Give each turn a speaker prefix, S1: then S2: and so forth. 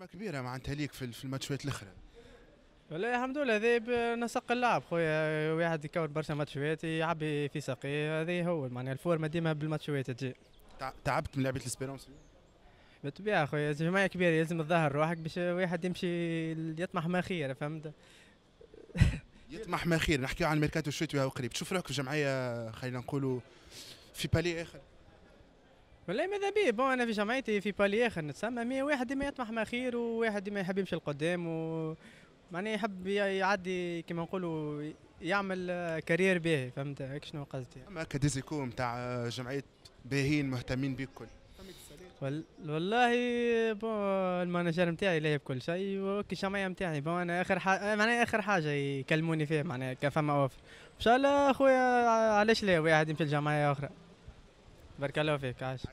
S1: خدمه كبيره معناتها ليك في الماتشات الاخرى والله الحمد لله هذا نسق اللعب خويا واحد يكور برشا ماتشات يعبي في ساقيه هذا هو معناها الفورمه ديما بالماتشات تجي تعبت من لعبه الاسبيرونس بالطبيعه خويا جماعة كبيره لازم تظهر روحك باش واحد يمشي يطمح ما خير فهمت يطمح ما خير نحكيو عن الميركاتو شويه قريب تشوف روحك في جمعيه خلينا نقولوا في بالي اخر والله ماذا بيه بون انا في جمعيتي في بالي اخر نتسمى مي واحد ديما يطمح ما خير وواحد ديما يحب يمشي لقدام و معناها يحب يعدي كما نقولوا يعمل كارير باهي فهمت هيك شنو قصدي اما كديزيكو نتاع جمعيه باهين مهتمين بك الكل وال... والله بون المانجر نتاعي لا بكل شيء الجمعيه نتاعي بون انا اخر حاجه معناها اخر حاجه يكلموني فيها معناها كفما اوفر ان شاء الله خويا علاش لا واحد يمشي لجمعيه اخرى ver caixa.